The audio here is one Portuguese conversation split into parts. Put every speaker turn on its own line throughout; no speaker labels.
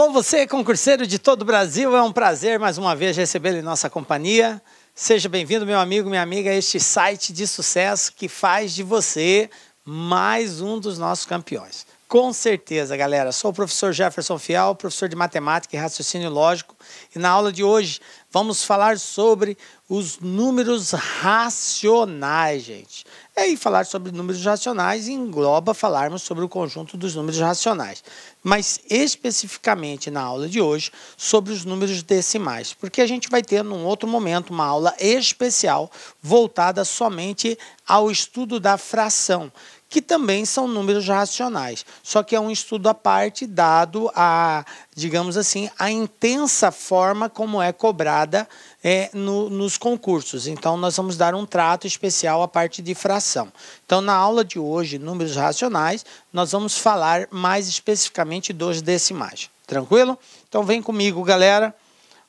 Alô, você, concurseiro de todo o Brasil, é um prazer mais uma vez recebê-lo em nossa companhia. Seja bem-vindo, meu amigo, minha amiga, a este site de sucesso que faz de você mais um dos nossos campeões. Com certeza, galera. Sou o professor Jefferson Fial, professor de matemática e raciocínio lógico, e na aula de hoje vamos falar sobre os números racionais, gente. É, e falar sobre números racionais engloba falarmos sobre o conjunto dos números racionais, mas especificamente na aula de hoje sobre os números decimais, porque a gente vai ter num outro momento uma aula especial voltada somente ao estudo da fração, que também são números racionais. Só que é um estudo à parte dado a, digamos assim, a intensa forma como é cobrada é, no, nos concursos. Então, nós vamos dar um trato especial à parte de fração. Então, na aula de hoje, números racionais, nós vamos falar mais especificamente dos decimais. Tranquilo? Então, vem comigo, galera.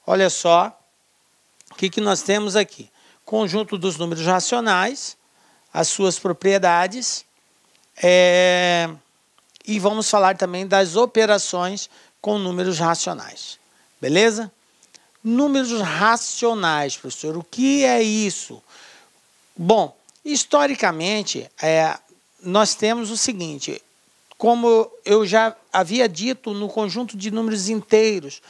Olha só o que, que nós temos aqui. Conjunto dos números racionais, as suas propriedades é, e vamos falar também das operações com números racionais. Beleza? Números racionais, professor, o que é isso? Bom, historicamente, é, nós temos o seguinte: como eu já havia dito no conjunto de números inteiros,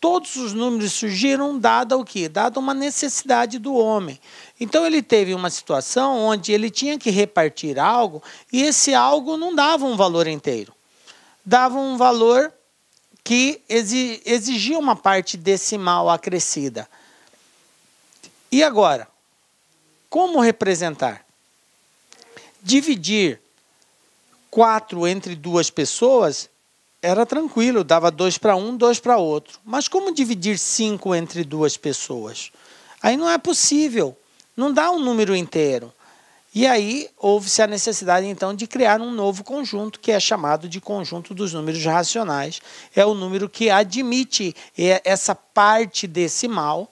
todos os números surgiram dada o que? Dada uma necessidade do homem. Então ele teve uma situação onde ele tinha que repartir algo e esse algo não dava um valor inteiro. Dava um valor que exigia uma parte decimal acrescida. E agora, como representar? Dividir 4 entre duas pessoas era tranquilo, dava dois para um, dois para outro. Mas como dividir cinco entre duas pessoas? Aí não é possível, não dá um número inteiro. E aí houve-se a necessidade então de criar um novo conjunto, que é chamado de conjunto dos números racionais. É o número que admite essa parte decimal,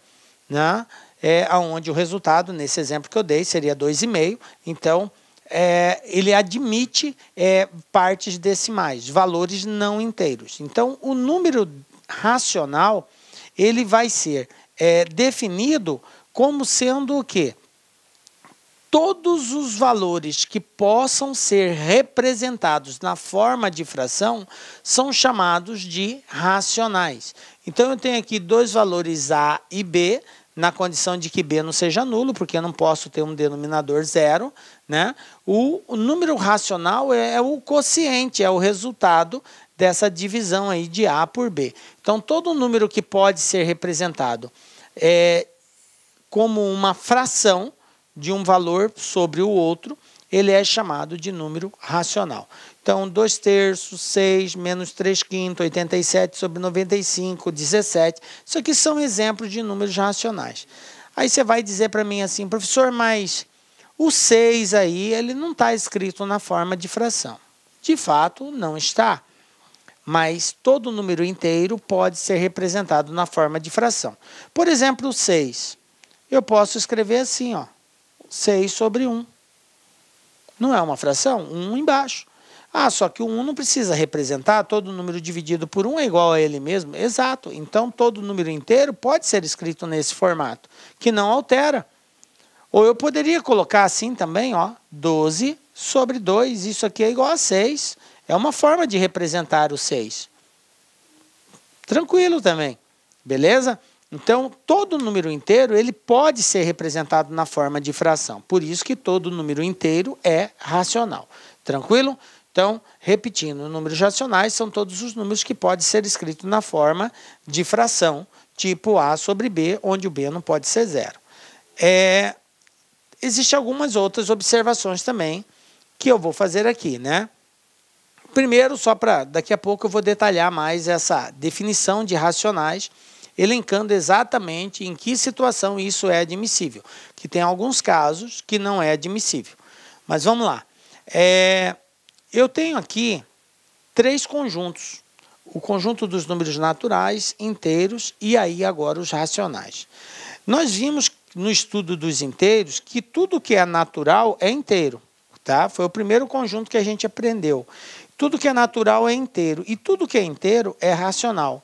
né? é, onde o resultado, nesse exemplo que eu dei, seria 2,5. Então, é, ele admite é, partes decimais, valores não inteiros. Então, o número racional ele vai ser é, definido como sendo o quê? Todos os valores que possam ser representados na forma de fração são chamados de racionais. Então, eu tenho aqui dois valores A e B, na condição de que B não seja nulo, porque eu não posso ter um denominador zero, né? O, o número racional é, é, o quociente, é o resultado dessa divisão aí de A por B. Então, todo número que pode ser representado é, como uma fração de um valor sobre o outro, ele é chamado de número racional. Então, 2 terços, 6, menos 3 quintos, 87 sobre 95, 17. Isso aqui são exemplos de números racionais. Aí você vai dizer para mim assim, professor, mas o 6 aí, ele não está escrito na forma de fração. De fato, não está. Mas todo número inteiro pode ser representado na forma de fração. Por exemplo, o 6. Eu posso escrever assim, ó. 6 sobre 1. Não é uma fração? Um embaixo. Ah, só que o 1 não precisa representar, todo número dividido por 1 é igual a ele mesmo. Exato. Então, todo número inteiro pode ser escrito nesse formato, que não altera. Ou eu poderia colocar assim também, ó, 12 sobre 2, isso aqui é igual a 6. É uma forma de representar o 6. Tranquilo também, beleza? Então, todo número inteiro ele pode ser representado na forma de fração. Por isso que todo número inteiro é racional. Tranquilo? Então, repetindo, números racionais são todos os números que podem ser escritos na forma de fração, tipo A sobre B, onde o B não pode ser zero. É, Existem algumas outras observações também que eu vou fazer aqui, né? Primeiro, só para daqui a pouco eu vou detalhar mais essa definição de racionais elencando exatamente em que situação isso é admissível. Que tem alguns casos que não é admissível. Mas vamos lá. É, eu tenho aqui três conjuntos: o conjunto dos números naturais inteiros e aí agora os racionais. Nós vimos no estudo dos inteiros que tudo que é natural é inteiro, tá? Foi o primeiro conjunto que a gente aprendeu. Tudo que é natural é inteiro e tudo que é inteiro é racional.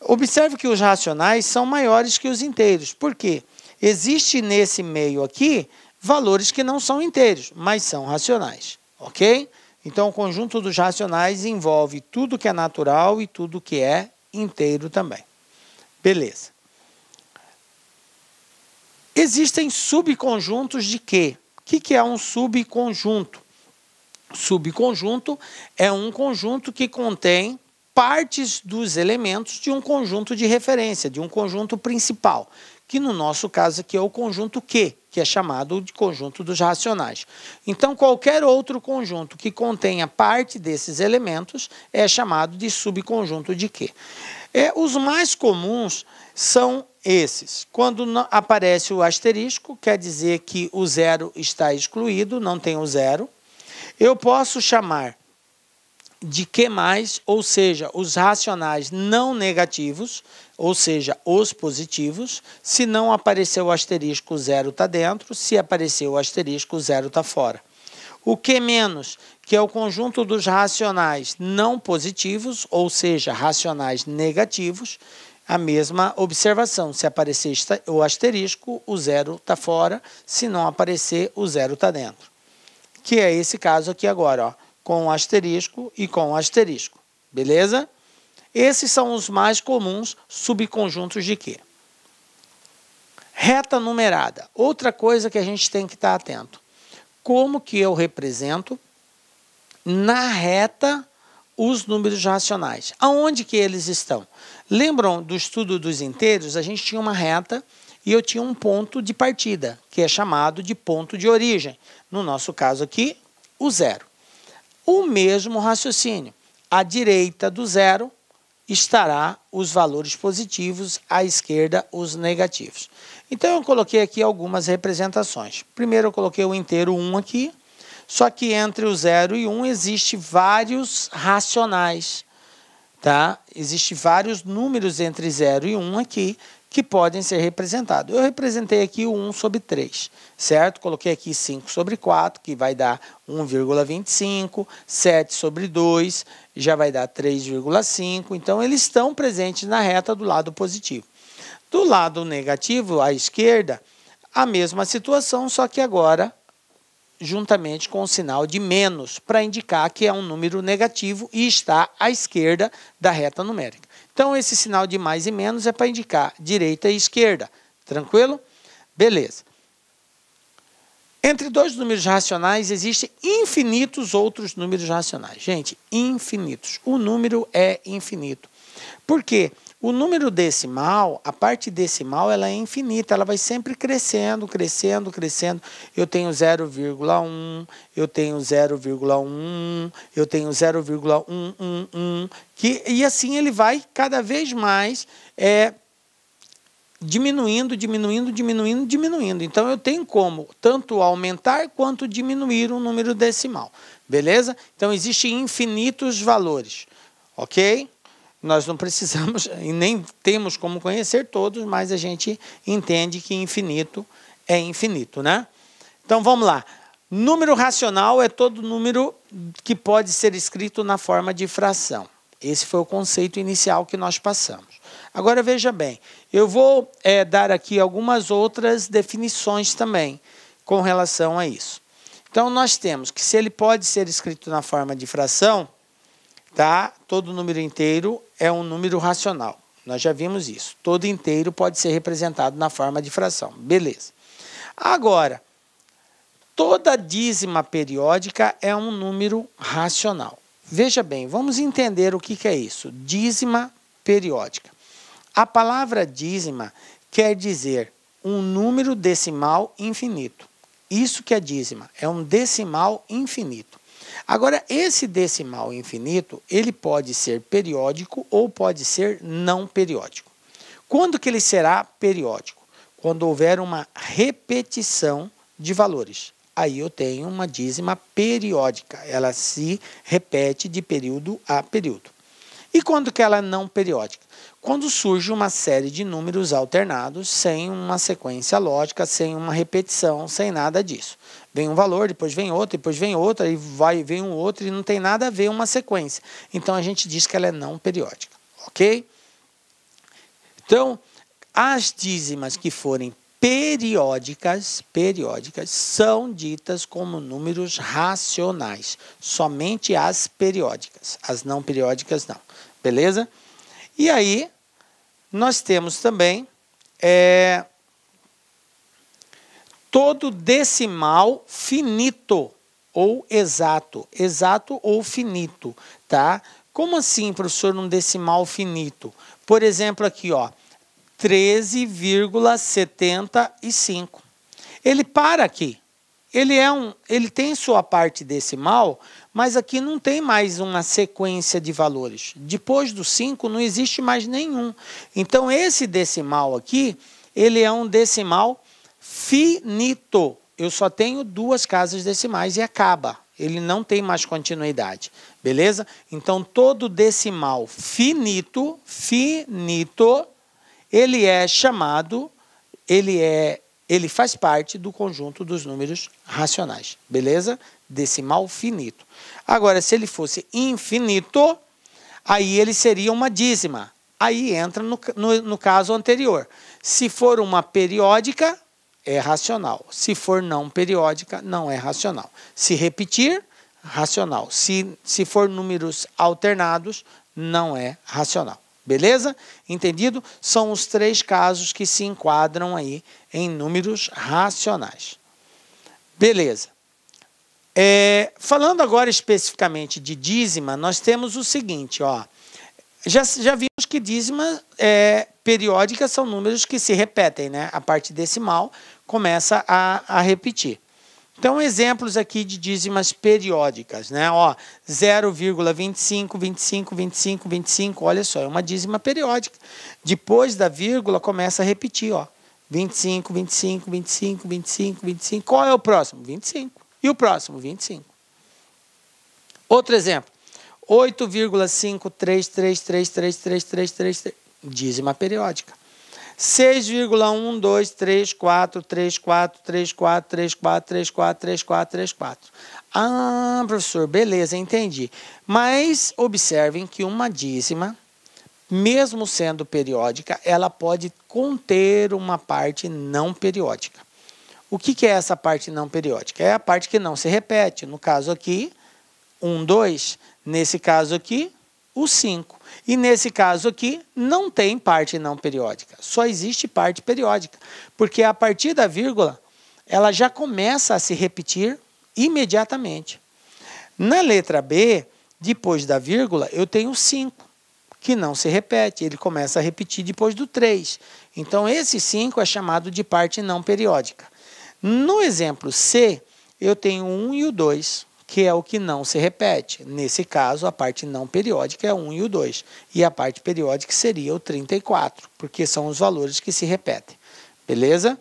Observe que os racionais são maiores que os inteiros. Por quê? Existe nesse meio aqui valores que não são inteiros, mas são racionais, ok? Então, o conjunto dos racionais envolve tudo que é natural e tudo que é inteiro também. Beleza. Existem subconjuntos de quê? O que, que é um subconjunto? Subconjunto é um conjunto que contém partes dos elementos de um conjunto de referência, de um conjunto principal, que no nosso caso aqui é o conjunto Q, que é chamado de conjunto dos racionais. Então, qualquer outro conjunto que contenha parte desses elementos é chamado de subconjunto de Q. É, os mais comuns são esses. Quando aparece o asterisco, quer dizer que o zero está excluído, não tem o zero. Eu posso chamar de que mais, ou seja, os racionais não negativos, ou seja, os positivos, se não apareceu o asterisco zero está dentro, se apareceu o asterisco zero está fora. O que menos, que é o conjunto dos racionais não positivos, ou seja, racionais negativos, a mesma observação. Se aparecer o asterisco, o zero está fora, se não aparecer, o zero está dentro. Que é esse caso aqui agora, ó com asterisco e com asterisco. Beleza? Esses são os mais comuns subconjuntos de quê? Reta numerada. Outra coisa que a gente tem que estar atento. Como que eu represento na reta os números racionais? Aonde que eles estão? Lembram do estudo dos inteiros? A gente tinha uma reta e eu tinha um ponto de partida, que é chamado de ponto de origem. No nosso caso aqui, o zero o mesmo raciocínio. À direita do zero estará os valores positivos, à esquerda os negativos. Então eu coloquei aqui algumas representações. Primeiro eu coloquei o inteiro 1 aqui, só que entre o 0 e 1 existe vários racionais, tá? Existem vários números entre 0 e 1 aqui que podem ser representados. Eu representei aqui o 1 sobre 3, certo? Coloquei aqui 5 sobre 4, que vai dar 1,25, 7 sobre 2, já vai dar 3,5. Então, eles estão presentes na reta do lado positivo. Do lado negativo, à esquerda, a mesma situação, só que agora juntamente com o sinal de menos, para indicar que é um número negativo e está à esquerda da reta numérica. Então, esse sinal de mais e menos é para indicar direita e esquerda. Tranquilo? Beleza. Entre dois números racionais existem infinitos outros números racionais. Gente, infinitos. O número é infinito. Por quê? O número decimal, a parte decimal, ela é infinita, ela vai sempre crescendo, crescendo, crescendo. Eu tenho 0,1, eu tenho 0,1, eu tenho 0,111, que e assim ele vai cada vez mais é, diminuindo, diminuindo, diminuindo, diminuindo. Então eu tenho como tanto aumentar quanto diminuir o número decimal, beleza? Então existem infinitos valores, ok? Nós não precisamos e nem temos como conhecer todos, mas a gente entende que infinito é infinito, né? Então vamos lá. Número racional é todo número que pode ser escrito na forma de fração. Esse foi o conceito inicial que nós passamos. Agora veja bem, eu vou é, dar aqui algumas outras definições também com relação a isso. Então nós temos que se ele pode ser escrito na forma de fração, tá? Todo número inteiro é um número racional. Nós já vimos isso. Todo inteiro pode ser representado na forma de fração. Beleza. Agora, toda dízima periódica é um número racional. Veja bem, vamos entender o que, que é isso. Dízima periódica. A palavra dízima quer dizer um número decimal infinito. Isso que é dízima, é um decimal infinito. Agora, esse decimal infinito, ele pode ser periódico ou pode ser não periódico. Quando que ele será periódico? Quando houver uma repetição de valores. Aí eu tenho uma dízima periódica, ela se repete de período a período. E quando que ela é não periódica? Quando surge uma série de números alternados, sem uma sequência lógica, sem uma repetição, sem nada disso. Vem um valor, depois vem outro, depois vem outro, e vai vem um outro, e não tem nada a ver uma sequência. Então a gente diz que ela é não periódica, ok? Então, as dízimas que forem periódicas, periódicas são ditas como números racionais, somente as periódicas, as não periódicas não. Beleza? E aí, nós temos também é, todo decimal finito ou exato. Exato ou finito, tá? Como assim, professor, num decimal finito? Por exemplo, aqui, ó, 13,75. Ele para aqui. Ele é um, ele tem sua parte decimal, mas aqui não tem mais uma sequência de valores. Depois do 5 não existe mais nenhum. Então esse decimal aqui, ele é um decimal finito. Eu só tenho duas casas decimais e acaba. Ele não tem mais continuidade, beleza? Então todo decimal finito, finito, ele é chamado, ele é ele faz parte do conjunto dos números racionais, beleza? Decimal finito. Agora, se ele fosse infinito, aí ele seria uma dízima. Aí entra no, no, no caso anterior. Se for uma periódica, é racional. Se for não periódica, não é racional. Se repetir, racional. Se, se for números alternados, não é racional. Beleza? Entendido? São os três casos que se enquadram aí em números racionais. Beleza. É, falando agora especificamente de dízima, nós temos o seguinte, ó. Já, já vimos que dízima é, periódica são números que se repetem, né? A parte decimal começa a, a repetir. Então, exemplos aqui de dízimas periódicas, né? Ó, 0,25, 25, 25, 25, olha só, é uma dízima periódica. Depois da vírgula, começa a repetir, ó. 25, 25, 25, 25, 25. Qual é o próximo? 25. E o próximo? 25. Outro exemplo. 8,53333333 dízima periódica. 6,12343434343434343. Ah, professor, beleza, entendi. Mas observem que uma dízima, mesmo sendo periódica, ela pode conter uma parte não periódica. O que, que é essa parte não periódica? É a parte que não se repete. No caso aqui, 1, um, 2. Nesse caso aqui, o 5. E nesse caso aqui, não tem parte não periódica, só existe parte periódica, porque a partir da vírgula, ela já começa a se repetir imediatamente. Na letra B, depois da vírgula, eu tenho 5, que não se repete, ele começa a repetir depois do 3. Então, esse 5 é chamado de parte não periódica. No exemplo C, eu tenho 1 um e o 2 que é o que não se repete. Nesse caso, a parte não periódica é o 1 e o 2, e a parte periódica seria o 34, porque são os valores que se repetem. Beleza?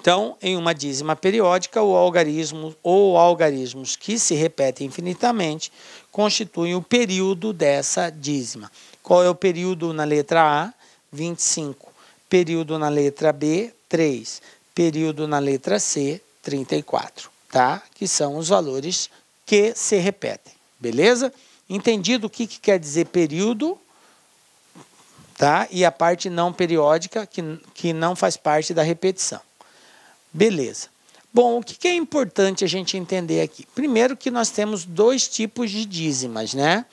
Então, em uma dízima periódica, o algarismo ou algarismos que se repetem infinitamente constituem o período dessa dízima. Qual é o período na letra A? 25. Período na letra B? 3. Período na letra C? 34 tá? que são os valores que se repetem. Beleza? Entendido o que, que quer dizer período tá? e a parte não periódica, que, que não faz parte da repetição. Beleza. Bom, o que, que é importante a gente entender aqui? Primeiro que nós temos dois tipos de dízimas, né?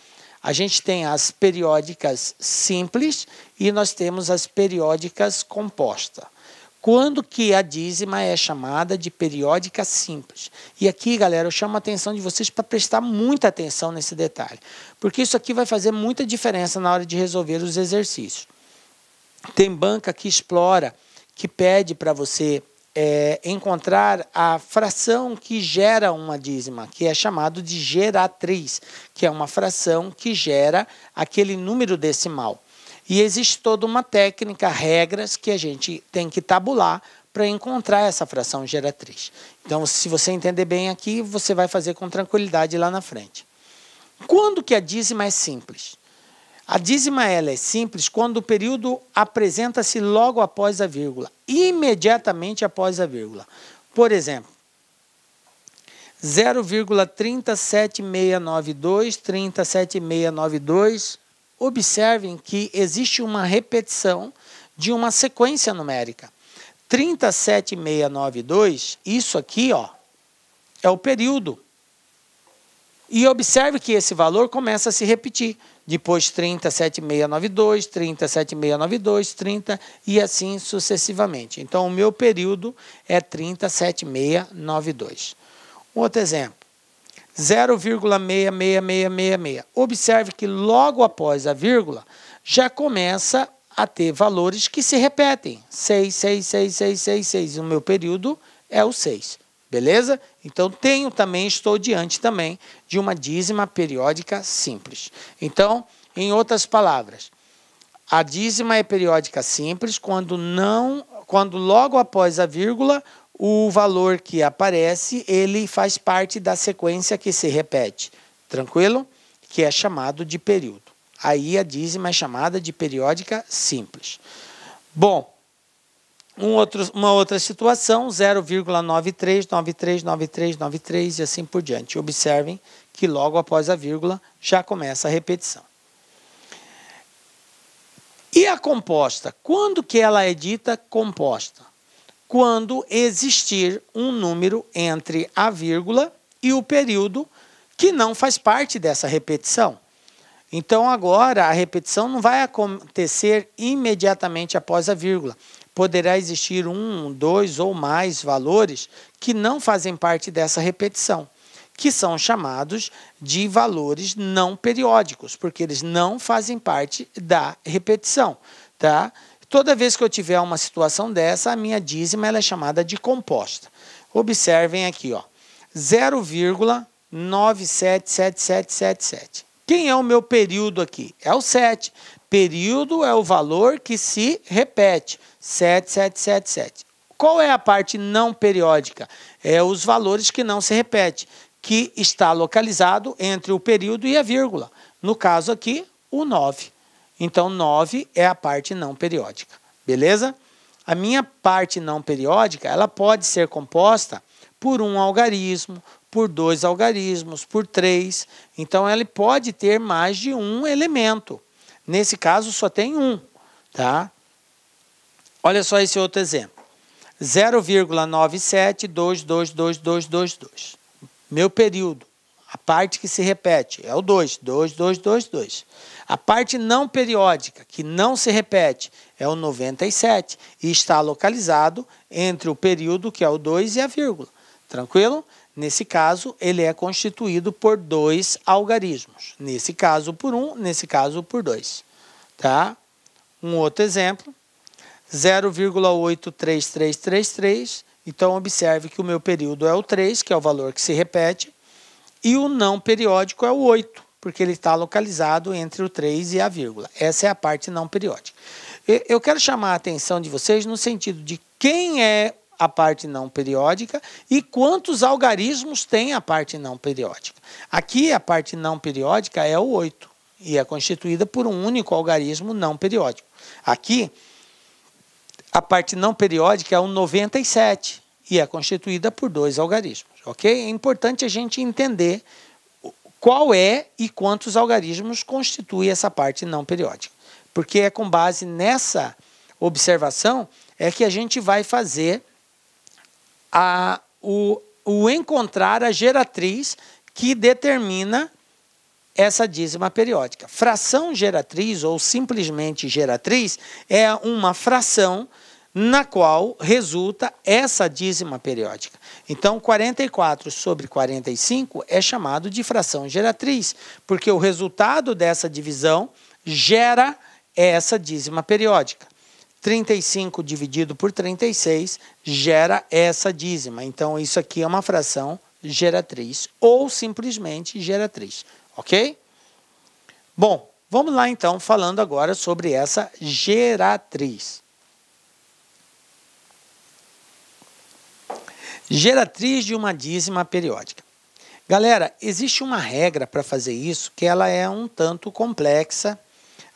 A gente tem as periódicas simples e nós temos as periódicas compostas. Quando que a dízima é chamada de periódica simples? E aqui, galera, eu chamo a atenção de vocês para prestar muita atenção nesse detalhe, porque isso aqui vai fazer muita diferença na hora de resolver os exercícios. Tem banca que explora, que pede para você é, encontrar a fração que gera uma dízima, que é chamado de geratriz, que é uma fração que gera aquele número decimal. E existe toda uma técnica, regras que a gente tem que tabular para encontrar essa fração geratriz. Então, se você entender bem aqui, você vai fazer com tranquilidade lá na frente. Quando que a dízima é simples? A dízima ela é simples quando o período apresenta-se logo após a vírgula, imediatamente após a vírgula. Por exemplo, 0,37692, 37692 observem que existe uma repetição de uma sequência numérica. 37692, isso aqui, ó, é o período. E observe que esse valor começa a se repetir. Depois 37692, 37692, 30 e assim sucessivamente. Então o meu período é 37692. Um outro exemplo. 0,66666. Observe que logo após a vírgula já começa a ter valores que se repetem. 6, 6, 6, 6, 6, 6. O meu período é o 6. Beleza? Então tenho também, estou diante também de uma dízima periódica simples. Então, em outras palavras, a dízima é periódica simples quando não, quando logo após a vírgula o valor que aparece, ele faz parte da sequência que se repete, tranquilo? Que é chamado de período. Aí a dízima é chamada de periódica simples. Bom, um outro, uma outra situação, 0,93939393 e assim por diante. Observem que logo após a vírgula já começa a repetição. E a composta? Quando que ela é dita composta? quando existir um número entre a vírgula e o período que não faz parte dessa repetição. Então, agora, a repetição não vai acontecer imediatamente após a vírgula. Poderá existir um, dois ou mais valores que não fazem parte dessa repetição, que são chamados de valores não periódicos, porque eles não fazem parte da repetição, tá? Toda vez que eu tiver uma situação dessa, a minha dízima ela é chamada de composta. Observem aqui, ó, 0,977777. Quem é o meu período aqui? É o 7. Período é o valor que se repete, 7777. Qual é a parte não periódica? É os valores que não se repete, que está localizado entre o período e a vírgula. No caso aqui, o 9. Então, 9 é a parte não periódica, beleza? A minha parte não periódica, ela pode ser composta por um algarismo, por dois algarismos, por três. Então, ele pode ter mais de um elemento. Nesse caso, só tem um, tá? Olha só esse outro exemplo. 0,97222222. Meu período. A parte que se repete é o 2, 2, 2, 2, 2. A parte não periódica, que não se repete, é o 97 e está localizado entre o período, que é o 2, e a vírgula. Tranquilo? Nesse caso, ele é constituído por dois algarismos. Nesse caso, por um, nesse caso, por dois. Tá? Um outro exemplo, 0,83333. Então, observe que o meu período é o 3, que é o valor que se repete. E o não periódico é o 8, porque ele está localizado entre o 3 e a vírgula. Essa é a parte não periódica. Eu quero chamar a atenção de vocês no sentido de quem é a parte não periódica e quantos algarismos tem a parte não periódica. Aqui a parte não periódica é o 8 e é constituída por um único algarismo não periódico. Aqui a parte não periódica é o 97 e é constituída por dois algarismos, ok? É importante a gente entender qual é e quantos algarismos constitui essa parte não periódica, porque é com base nessa observação é que a gente vai fazer a, o, o encontrar a geratriz que determina essa dízima periódica. Fração geratriz, ou simplesmente geratriz, é uma fração na qual resulta essa dízima periódica. Então, 44 sobre 45 é chamado de fração geratriz, porque o resultado dessa divisão gera essa dízima periódica. 35 dividido por 36 gera essa dízima. Então, isso aqui é uma fração geratriz ou simplesmente geratriz, ok? Bom, vamos lá então falando agora sobre essa geratriz. Geratriz de uma dízima periódica. Galera, existe uma regra para fazer isso que ela é um tanto complexa.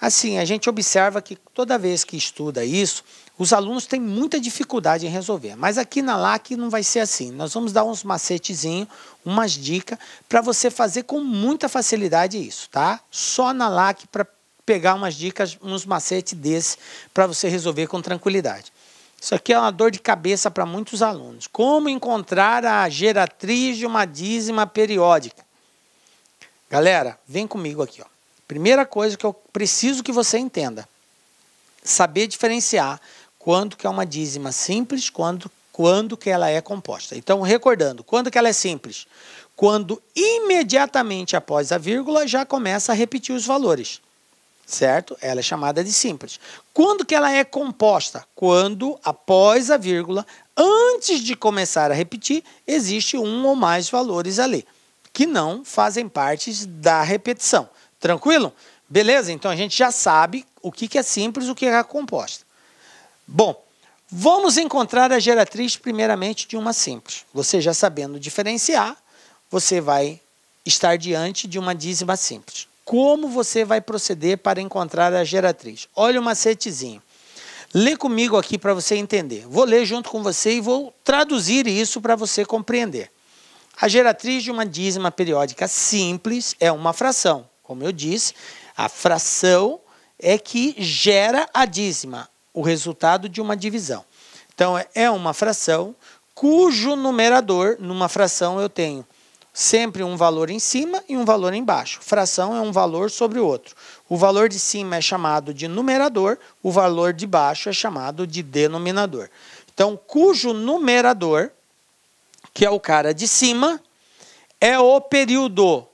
Assim, a gente observa que toda vez que estuda isso, os alunos têm muita dificuldade em resolver. Mas aqui na LAC não vai ser assim. Nós vamos dar uns macetezinhos, umas dicas para você fazer com muita facilidade isso, tá? Só na LAC para pegar umas dicas, uns macetes desses para você resolver com tranquilidade. Isso aqui é uma dor de cabeça para muitos alunos. Como encontrar a geratriz de uma dízima periódica? Galera, vem comigo aqui. Ó. Primeira coisa que eu preciso que você entenda. Saber diferenciar quando que é uma dízima simples, quando, quando que ela é composta. Então, recordando, quando que ela é simples? Quando imediatamente após a vírgula já começa a repetir os valores certo? Ela é chamada de simples. Quando que ela é composta? Quando, após a vírgula, antes de começar a repetir, existe um ou mais valores ali, que não fazem parte da repetição. Tranquilo? Beleza? Então a gente já sabe o que é simples o que é composta. Bom, vamos encontrar a geratriz primeiramente de uma simples. Você já sabendo diferenciar, você vai estar diante de uma dízima simples como você vai proceder para encontrar a geratriz. Olha o macetezinho. Lê comigo aqui para você entender. Vou ler junto com você e vou traduzir isso para você compreender. A geratriz de uma dízima periódica simples é uma fração. Como eu disse, a fração é que gera a dízima, o resultado de uma divisão. Então, é uma fração cujo numerador, numa fração, eu tenho sempre um valor em cima e um valor embaixo. Fração é um valor sobre o outro. O valor de cima é chamado de numerador, o valor de baixo é chamado de denominador. Então, cujo numerador, que é o cara de cima, é o período.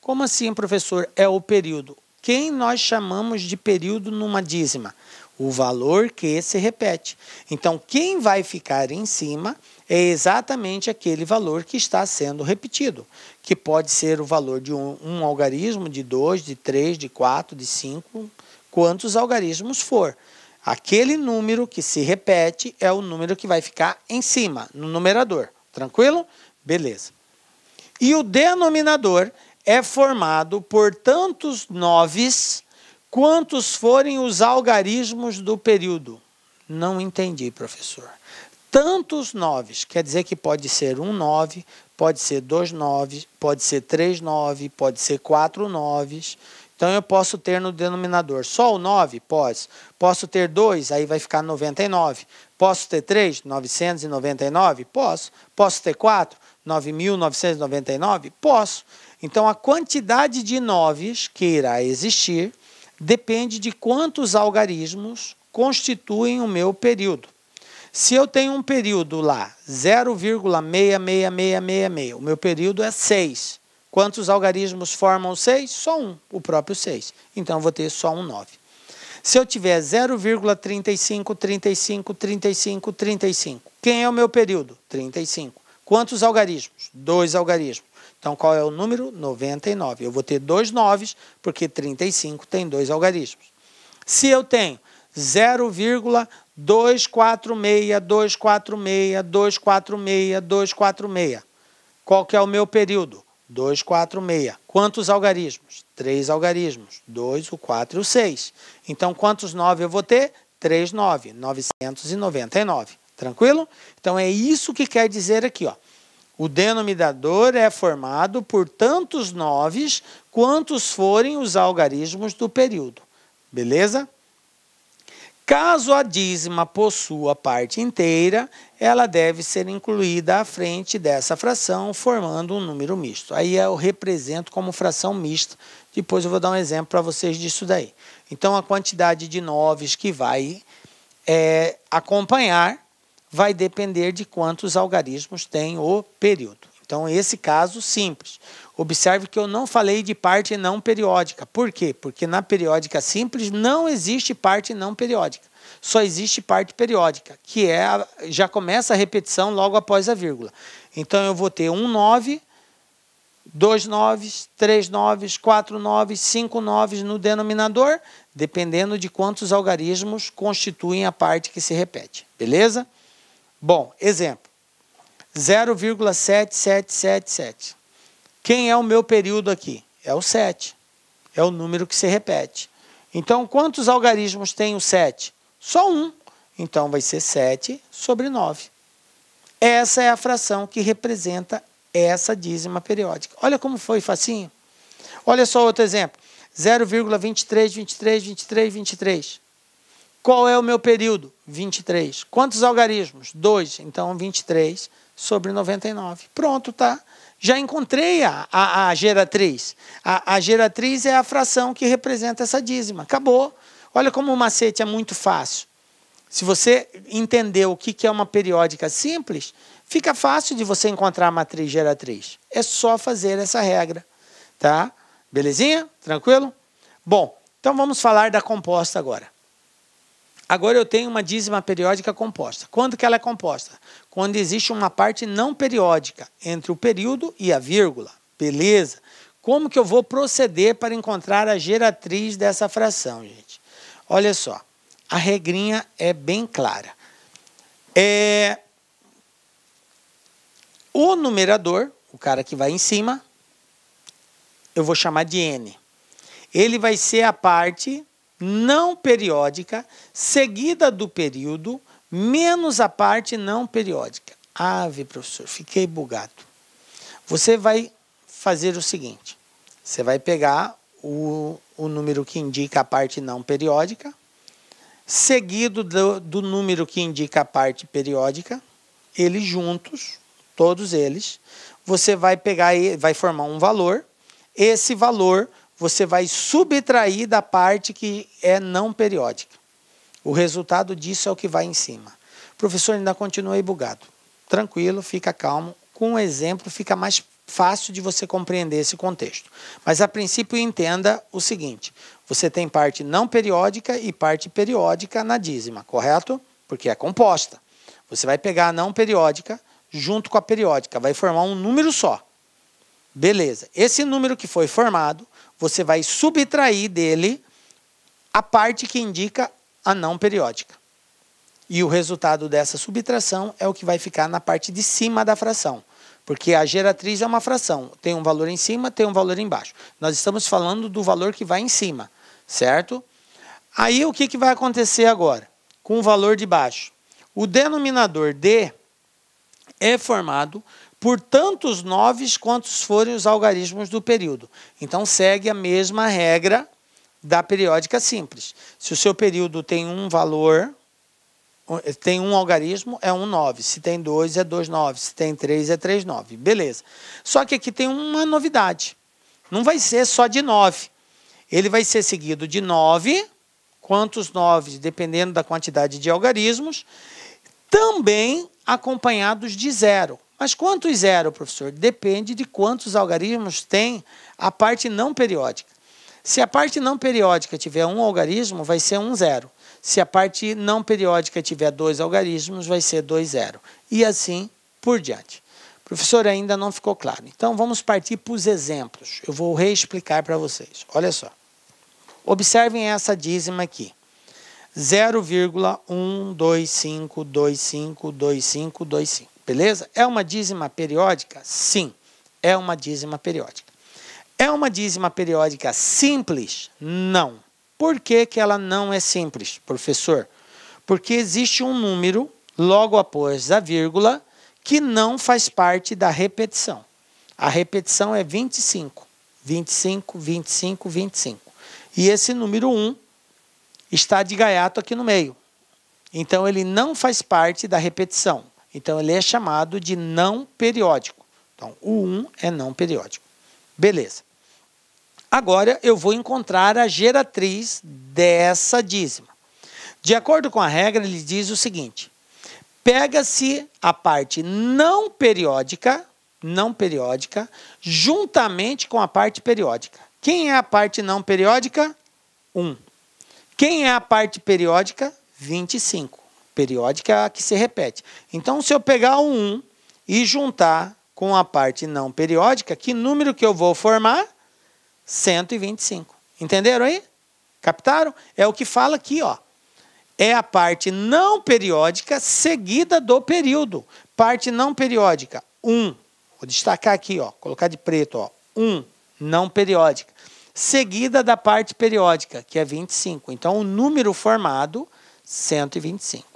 Como assim, professor? É o período. Quem nós chamamos de período numa dízima? O valor que se repete. Então, quem vai ficar em cima é exatamente aquele valor que está sendo repetido, que pode ser o valor de um, um algarismo, de dois, de três, de quatro, de cinco, quantos algarismos for. Aquele número que se repete é o número que vai ficar em cima, no numerador. Tranquilo? Beleza. E o denominador é formado por tantos noves quantos forem os algarismos do período. Não entendi, professor tantos noves. Quer dizer que pode ser um nove, pode ser dois noves, pode ser três nove, pode ser quatro noves. Então eu posso ter no denominador só o nove posso Posso ter dois aí vai ficar 99. Posso ter e 999? Posso. Posso ter e 9.999? Posso. Então a quantidade de noves que irá existir depende de quantos algarismos constituem o meu período. Se eu tenho um período lá, 0,66666, o meu período é 6. Quantos algarismos formam 6? Só um, o próprio 6. Então, eu vou ter só um 9. Se eu tiver 0,35353535, quem é o meu período? 35. Quantos algarismos? Dois algarismos. Então, qual é o número? 99. Eu vou ter dois noves, porque 35 tem dois algarismos. Se eu tenho 0,246, 246, 246, 246. Qual que é o meu período? 246. Quantos algarismos? Três algarismos. 2, o 4 e o 6. Então, quantos 9 eu vou ter? 3, 9. 999. Tranquilo? Então, é isso que quer dizer aqui, ó. O denominador é formado por tantos noves quantos forem os algarismos do período. Beleza? Caso a dízima possua parte inteira, ela deve ser incluída à frente dessa fração, formando um número misto. Aí eu represento como fração mista. Depois eu vou dar um exemplo para vocês disso daí. Então, a quantidade de noves que vai é, acompanhar vai depender de quantos algarismos tem o período. Então, esse caso simples. Observe que eu não falei de parte não periódica. Por quê? Porque na periódica simples não existe parte não periódica. Só existe parte periódica, que é a, já começa a repetição logo após a vírgula. Então eu vou ter um 9, dois 9, três 9, quatro 9, cinco 9 no denominador, dependendo de quantos algarismos constituem a parte que se repete. Beleza? Bom, exemplo. 0,7777. Quem é o meu período aqui? É o 7. É o número que se repete. Então, quantos algarismos tem o 7? Só um. Então, vai ser 7 sobre 9. Essa é a fração que representa essa dízima periódica. Olha como foi facinho. Olha só outro exemplo. 0,23, 23, 23, 23. Qual é o meu período? 23. Quantos algarismos? 2. Então, 23 sobre 99. Pronto, tá? já encontrei a, a, a geratriz. A, a geratriz é a fração que representa essa dízima. Acabou. Olha como o macete é muito fácil. Se você entender o que é uma periódica simples, fica fácil de você encontrar a matriz geratriz. É só fazer essa regra, tá? Belezinha? Tranquilo? Bom, então vamos falar da composta agora. Agora eu tenho uma dízima periódica composta. Quando que ela é composta? Quando existe uma parte não periódica entre o período e a vírgula. Beleza. Como que eu vou proceder para encontrar a geratriz dessa fração, gente? Olha só, a regrinha é bem clara. É... O numerador, o cara que vai em cima, eu vou chamar de n. Ele vai ser a parte não periódica, seguida do período, menos a parte não periódica. Ave, professor, fiquei bugado. Você vai fazer o seguinte: você vai pegar o, o número que indica a parte não periódica, seguido do, do número que indica a parte periódica, eles juntos, todos eles, você vai pegar, e vai formar um valor. Esse valor você vai subtrair da parte que é não periódica. O resultado disso é o que vai em cima. O professor ainda continua aí bugado. Tranquilo, fica calmo. Com um exemplo, fica mais fácil de você compreender esse contexto. Mas a princípio entenda o seguinte: você tem parte não periódica e parte periódica na dízima, correto? Porque é composta. Você vai pegar a não periódica junto com a periódica, vai formar um número só. Beleza. Esse número que foi formado você vai subtrair dele a parte que indica a não periódica. E o resultado dessa subtração é o que vai ficar na parte de cima da fração. Porque a geratriz é uma fração, tem um valor em cima, tem um valor embaixo. Nós estamos falando do valor que vai em cima, certo? Aí o que, que vai acontecer agora com o valor de baixo? O denominador D é formado por tantos noves quantos forem os algarismos do período. Então segue a mesma regra da periódica simples. Se o seu período tem um valor, tem um algarismo, é um 9. Se tem dois, é dois 9. Se tem três, é três 9. Beleza. Só que aqui tem uma novidade. Não vai ser só de 9. Ele vai ser seguido de 9, quantos 9, dependendo da quantidade de algarismos, também acompanhados de zero. Mas quantos zero, professor? Depende de quantos algarismos tem a parte não periódica. Se a parte não periódica tiver um algarismo, vai ser um zero. Se a parte não periódica tiver dois algarismos, vai ser dois zero. E assim por diante. Professor, ainda não ficou claro. Então vamos partir para os exemplos. Eu vou reexplicar para vocês. Olha só. Observem essa dízima aqui. 0,125252525. Beleza? É uma dízima periódica? Sim, é uma dízima periódica. É uma dízima periódica simples? Não. Por que, que ela não é simples, professor? Porque existe um número, logo após a vírgula, que não faz parte da repetição. A repetição é 25. 25, 25, 25. E esse número 1 está de gaiato aqui no meio. Então ele não faz parte da repetição. Então ele é chamado de não periódico. Então o 1 é não periódico. Beleza. Agora eu vou encontrar a geratriz dessa dízima. De acordo com a regra, ele diz o seguinte: pega-se a parte não periódica, não periódica, juntamente com a parte periódica. Quem é a parte não periódica? 1. Quem é a parte periódica? 25 periódica é a que se repete. Então, se eu pegar o 1 e juntar com a parte não periódica, que número que eu vou formar? 125. Entenderam aí? Captaram? É o que fala aqui, ó. É a parte não periódica seguida do período. Parte não periódica, 1. Vou destacar aqui, ó, colocar de preto, ó. 1, não periódica. Seguida da parte periódica, que é 25. Então, o número formado, 125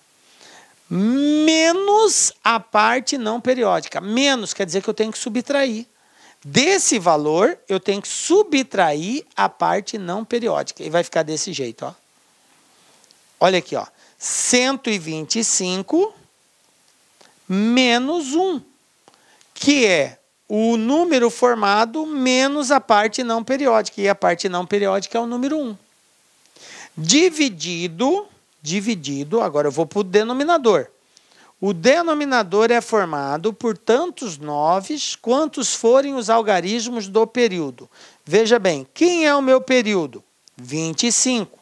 menos a parte não periódica. Menos quer dizer que eu tenho que subtrair. Desse valor, eu tenho que subtrair a parte não periódica. E vai ficar desse jeito, ó. Olha aqui, ó. 125 menos 1, que é o número formado menos a parte não periódica. E a parte não periódica é o número 1. Dividido dividido, agora eu vou para o denominador. O denominador é formado por tantos noves quantos forem os algarismos do período. Veja bem, quem é o meu período? 25.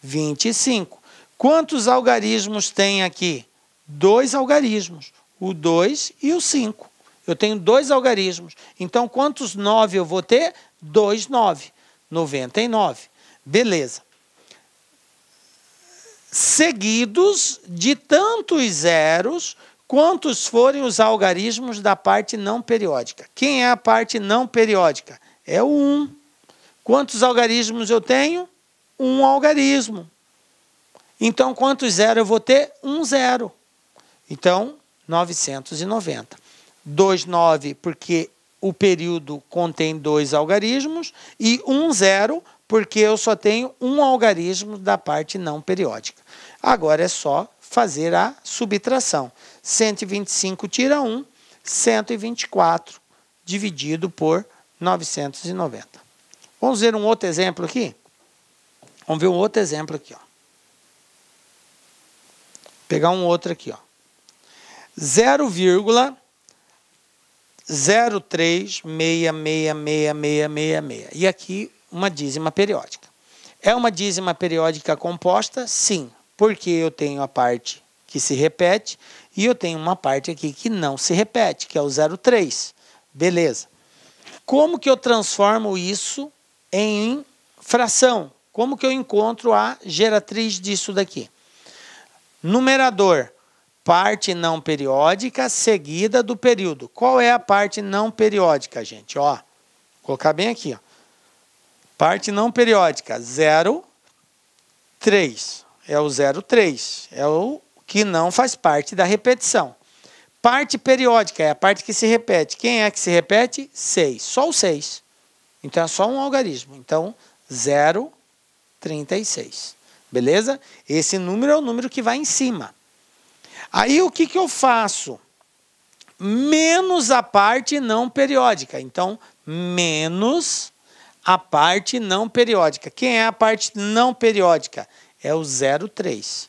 25. Quantos algarismos tem aqui? Dois algarismos, o 2 e o 5. Eu tenho dois algarismos. Então, quantos 9 eu vou ter? 2, 9. 99. Beleza seguidos de tantos zeros quantos forem os algarismos da parte não periódica. Quem é a parte não periódica? É o 1. Quantos algarismos eu tenho? Um algarismo. Então, quantos zero eu vou ter? Um zero. Então, 990. 29, porque o período contém dois algarismos, e um zero, porque eu só tenho um algarismo da parte não periódica. Agora é só fazer a subtração. 125 tira 1, 124 dividido por 990. Vamos ver um outro exemplo aqui? Vamos ver um outro exemplo aqui, ó. Pegar um outro aqui, ó. 0,03666666. E aqui uma dízima periódica. É uma dízima periódica composta? Sim, porque eu tenho a parte que se repete e eu tenho uma parte aqui que não se repete, que é o 03. Beleza. Como que eu transformo isso em fração? Como que eu encontro a geratriz disso daqui? Numerador, parte não periódica seguida do período. Qual é a parte não periódica, gente? Ó, vou colocar bem aqui. Ó. Parte não periódica, 0, 3. É o 0, 3. É o que não faz parte da repetição. Parte periódica é a parte que se repete. Quem é que se repete? 6. Só o 6. Então é só um algarismo. Então, 0, 36. Beleza? Esse número é o número que vai em cima. Aí o que, que eu faço? Menos a parte não periódica. Então, menos a parte não periódica. Quem é a parte não periódica? É o 03.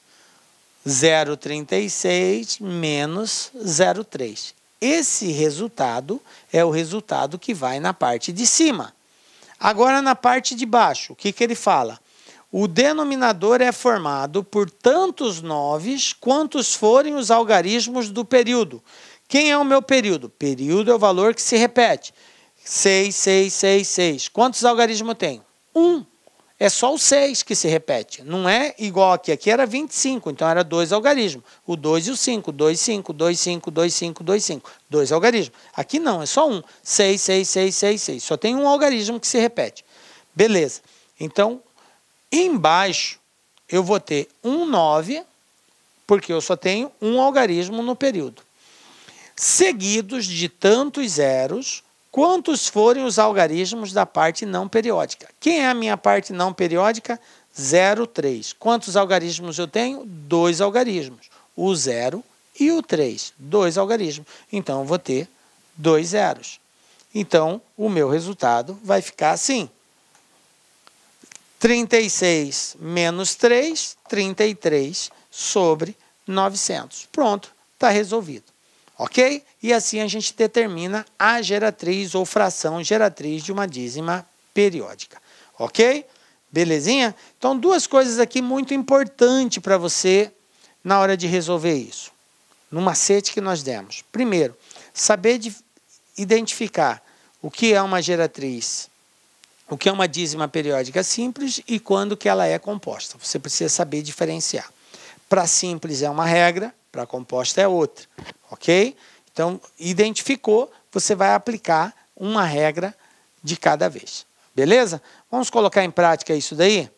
0,36 menos 0,3. Esse resultado é o resultado que vai na parte de cima. Agora, na parte de baixo, o que, que ele fala? O denominador é formado por tantos noves quantos forem os algarismos do período. Quem é o meu período? Período é o valor que se repete. 6, 6, 6, 6. Quantos algarismos tem? Um. É só o 6 que se repete. Não é igual aqui. Aqui era 25, então era dois algarismos. O 2 e o 5. 2, 5, 2, 5, 2, 5, 2, 5. Dois algarismos. Aqui não, é só um. 6, 6, 6, 6, 6. Só tem um algarismo que se repete. Beleza. Então, embaixo, eu vou ter 1, 9, porque eu só tenho um algarismo no período. Seguidos de tantos zeros quantos forem os algarismos da parte não periódica. Quem é a minha parte não periódica? 0,3. Quantos algarismos eu tenho? Dois algarismos. O 0 e o 3. Dois algarismos. Então, eu vou ter dois zeros. Então, o meu resultado vai ficar assim. 36 menos 3, 33 sobre 900. Pronto, está resolvido. Ok? E assim a gente determina a geratriz ou fração geratriz de uma dízima periódica. Ok? Belezinha? Então, duas coisas aqui muito importantes para você na hora de resolver isso. No macete que nós demos. Primeiro, saber de identificar o que é uma geratriz, o que é uma dízima periódica simples e quando que ela é composta. Você precisa saber diferenciar. Para simples é uma regra, para composta é outra, ok? Então, identificou, você vai aplicar uma regra de cada vez, beleza? Vamos colocar em prática isso daí?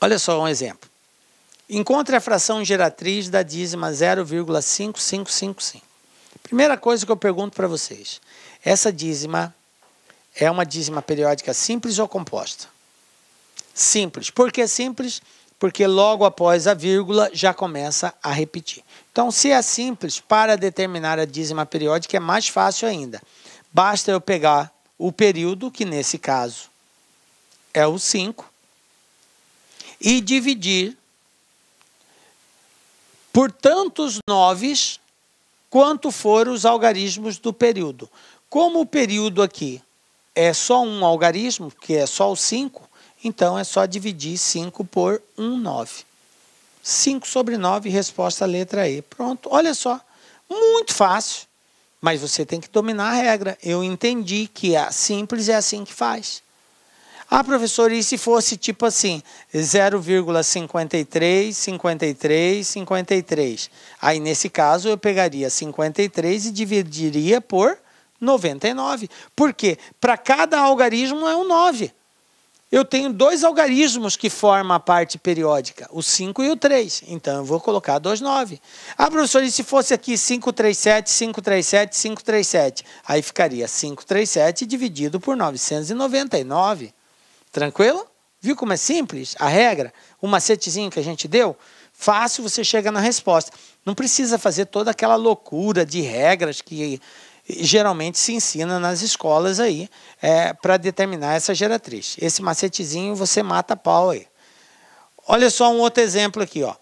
Olha só um exemplo. Encontre a fração geratriz da dízima 0,5555. Primeira coisa que eu pergunto para vocês: essa dízima é uma dízima periódica simples ou composta? Simples. Por que simples? porque logo após a vírgula já começa a repetir. Então, se é simples, para determinar a dízima periódica é mais fácil ainda. Basta eu pegar o período, que nesse caso é o 5, e dividir por tantos noves quanto foram os algarismos do período. Como o período aqui é só um algarismo, que é só o 5, então é só dividir 5 por 1,9. 9. 5 sobre 9, resposta letra E. Pronto, olha só, muito fácil, mas você tem que dominar a regra. Eu entendi que a é simples é assim que faz. Ah, professor, e se fosse tipo assim, 0,53, 53, 53? Aí, nesse caso, eu pegaria 53 e dividiria por 99. Por quê? para cada algarismo é um 9 eu tenho dois algarismos que formam a parte periódica, o 5 e o 3. Então, eu vou colocar 29. Ah, professor, e se fosse aqui 5, 5, 3, 3, 7, 7, 5, 3, 7? Aí ficaria 5, 3, 7 dividido por 999. Tranquilo? Viu como é simples a regra? O macetezinho que a gente deu? Fácil você chega na resposta. Não precisa fazer toda aquela loucura de regras que geralmente se ensina nas escolas aí é, para determinar essa geratriz. Esse macetezinho você mata pau aí. Olha só um outro exemplo aqui, ó.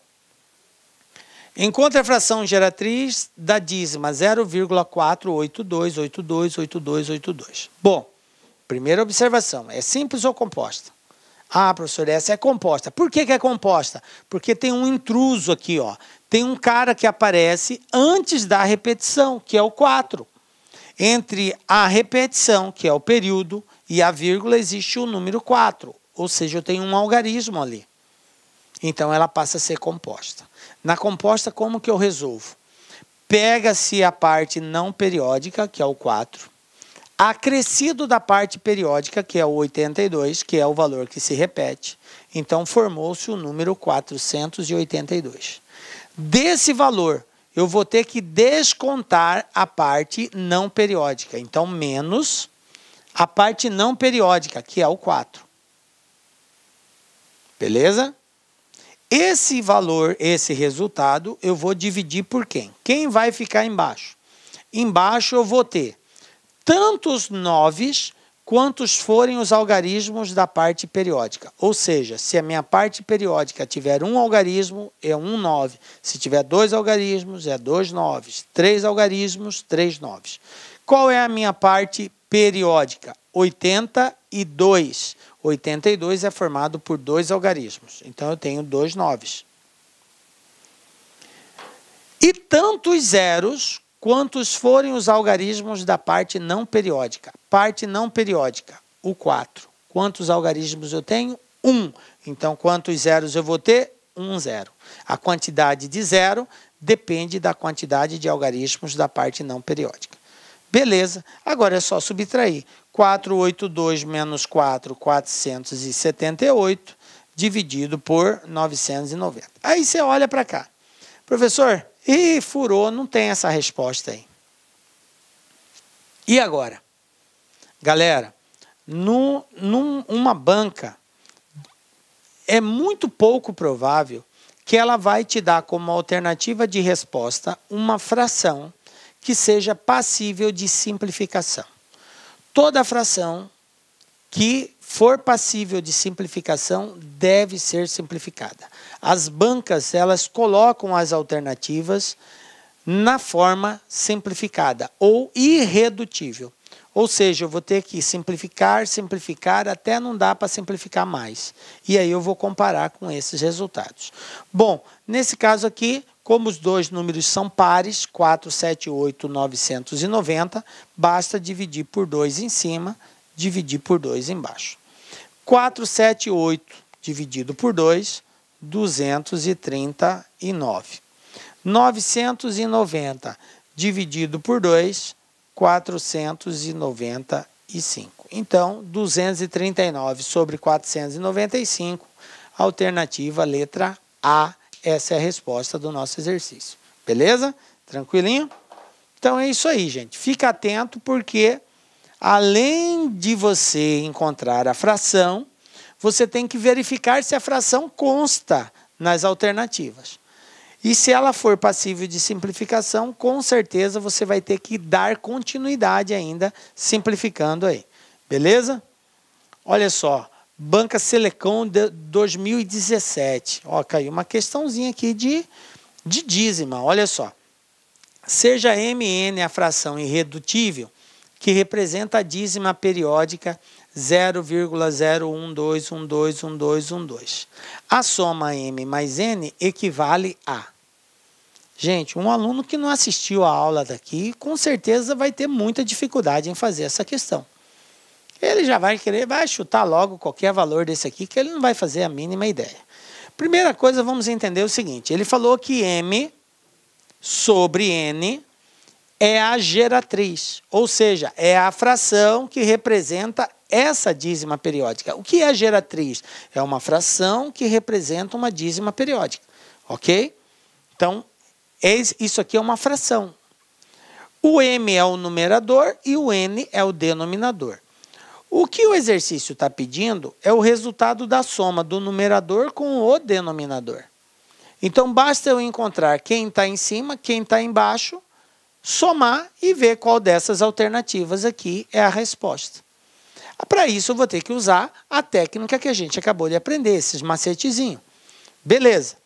Encontre a fração geratriz da dízima 0,482828282. Bom, primeira observação, é simples ou composta? Ah, professor, essa é composta. Por que, que é composta? Porque tem um intruso aqui, ó. Tem um cara que aparece antes da repetição, que é o 4. Entre a repetição, que é o período, e a vírgula existe o número 4, ou seja, eu tenho um algarismo ali. Então ela passa a ser composta. Na composta, como que eu resolvo? Pega-se a parte não periódica, que é o 4, acrescido da parte periódica, que é o 82, que é o valor que se repete. Então formou-se o número 482. Desse valor, eu vou ter que descontar a parte não periódica. Então, menos a parte não periódica, que é o 4. Beleza? Esse valor, esse resultado, eu vou dividir por quem? Quem vai ficar embaixo? Embaixo eu vou ter tantos noves quantos forem os algarismos da parte periódica. Ou seja, se a minha parte periódica tiver um algarismo, é um 9. Se tiver dois algarismos, é dois 9. Três algarismos, três 9. Qual é a minha parte periódica? 82. 82 é formado por dois algarismos. Então eu tenho dois 9. E tantos zeros quantos forem os algarismos da parte não periódica. Parte não periódica, o 4. Quantos algarismos eu tenho? 1. Um. Então, quantos zeros eu vou ter? Um zero. A quantidade de zero depende da quantidade de algarismos da parte não periódica. Beleza, agora é só subtrair. 482 menos 4, 478, dividido por 990. Aí você olha para cá. Professor, e furou, não tem essa resposta aí. E agora? Galera, num, num, uma banca, é muito pouco provável que ela vai te dar como alternativa de resposta uma fração que seja passível de simplificação. Toda fração que for passível de simplificação, deve ser simplificada. As bancas, elas colocam as alternativas na forma simplificada ou irredutível. Ou seja, eu vou ter que simplificar, simplificar, até não dá para simplificar mais. E aí eu vou comparar com esses resultados. Bom, nesse caso aqui, como os dois números são pares, 4, 7, 8, 990, basta dividir por 2 em cima, dividir por 2 embaixo. 478 dividido por 2, 239. 990 dividido por 2, 495. Então, 239 sobre 495, alternativa letra A. Essa é a resposta do nosso exercício. Beleza? Tranquilinho? Então é isso aí, gente. Fica atento porque além de você encontrar a fração, você tem que verificar se a fração consta nas alternativas. E se ela for passível de simplificação, com certeza você vai ter que dar continuidade ainda simplificando aí. Beleza? Olha só, Banca Selecom 2017. Ó, caiu uma questãozinha aqui de, de dízima. Olha só. Seja MN a fração irredutível, que representa a dízima periódica 0,012121212. A soma M mais N equivale a. Gente, um aluno que não assistiu a aula daqui, com certeza vai ter muita dificuldade em fazer essa questão. Ele já vai querer, vai chutar logo qualquer valor desse aqui, que ele não vai fazer a mínima ideia. Primeira coisa, vamos entender o seguinte: ele falou que M sobre N é a geratriz, ou seja, é a fração que representa essa dízima periódica. O que é geratriz? É uma fração que representa uma dízima periódica, ok? Então, é isso aqui é uma fração. O m é o numerador e o n é o denominador. O que o exercício está pedindo é o resultado da soma do numerador com o denominador. Então, basta eu encontrar quem está em cima, quem está embaixo somar e ver qual dessas alternativas aqui é a resposta. Para isso, eu vou ter que usar a técnica que a gente acabou de aprender, esses
macetezinhos. Beleza.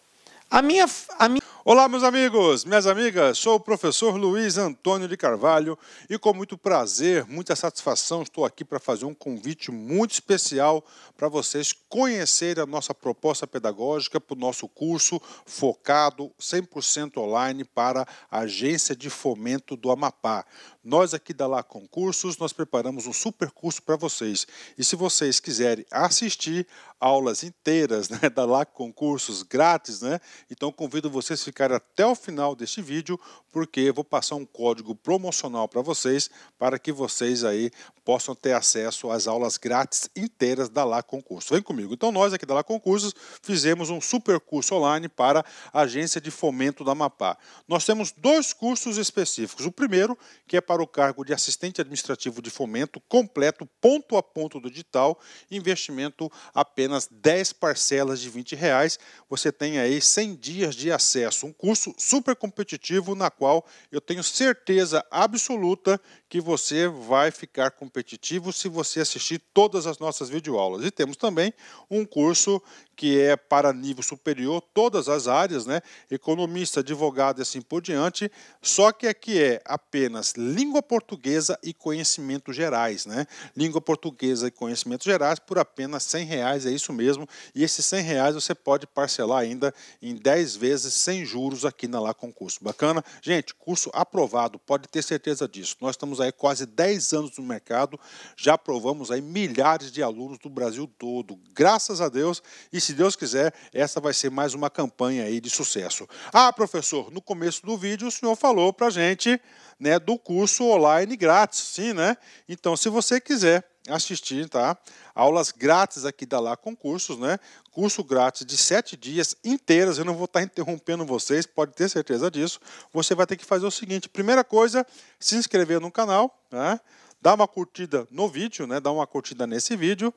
A minha, a minha Olá, meus amigos, minhas amigas, sou o professor Luiz Antônio de Carvalho e com muito prazer, muita satisfação, estou aqui para fazer um convite muito especial para vocês conhecerem a nossa proposta pedagógica para o nosso curso focado 100% online para a Agência de Fomento do Amapá. Nós aqui da Lá Concursos, nós preparamos um super curso para vocês. E se vocês quiserem assistir aulas inteiras né, da Lá Concursos grátis, né, então convido vocês a ficar até o final deste vídeo, porque eu vou passar um código promocional para vocês, para que vocês aí possam ter acesso às aulas grátis inteiras da Lá Concursos. Vem comigo. Então nós aqui da Lá Concursos fizemos um super curso online para a Agência de Fomento da Amapá. Nós temos dois cursos específicos. O primeiro, que é para o cargo de assistente administrativo de fomento completo, ponto a ponto do digital, investimento apenas 10 parcelas de 20 reais. Você tem aí 100 dias de acesso, um curso super competitivo na qual eu tenho certeza absoluta que você vai ficar competitivo se você assistir todas as nossas videoaulas. E temos também um curso que é para nível superior, todas as áreas, né? economista, advogado e assim por diante, só que aqui é apenas língua portuguesa e conhecimentos gerais. Né? Língua portuguesa e conhecimentos gerais por apenas 100 reais, é isso mesmo. E esses 100 reais você pode parcelar ainda em 10 vezes sem juros aqui na Lá Concurso. Bacana? Gente, curso aprovado, pode ter certeza disso. Nós estamos aí quase 10 anos no mercado, já aprovamos aí milhares de alunos do Brasil todo. Graças a Deus, e se se Deus quiser, essa vai ser mais uma campanha aí de sucesso. Ah, professor, no começo do vídeo o senhor falou para gente né, do curso online grátis, sim, né? Então, se você quiser assistir, tá? Aulas grátis aqui da Lá Concursos, né? Curso grátis de sete dias inteiras. Eu não vou estar interrompendo vocês, pode ter certeza disso. Você vai ter que fazer o seguinte: primeira coisa, se inscrever no canal, né? dar uma curtida no vídeo, né, dar uma curtida nesse vídeo,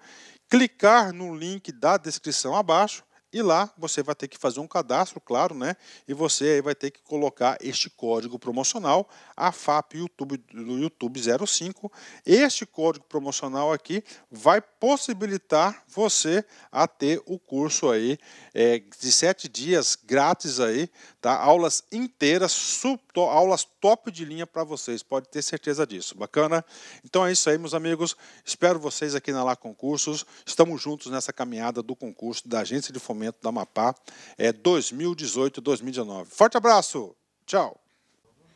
clicar no link da descrição abaixo e lá você vai ter que fazer um cadastro, claro, né? E você aí vai ter que colocar este código promocional, a FAP YouTube do YouTube 05. Este código promocional aqui vai possibilitar você a ter o curso aí é, de sete dias grátis aí, tá? Aulas inteiras, aulas top de linha para vocês, pode ter certeza disso. Bacana? Então é isso aí, meus amigos. Espero vocês aqui na Lá Concursos. Estamos juntos nessa caminhada do concurso da agência de fomento Desenvolvimento da Amapá é, 2018-2019. Forte abraço! Tchau!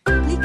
Clique,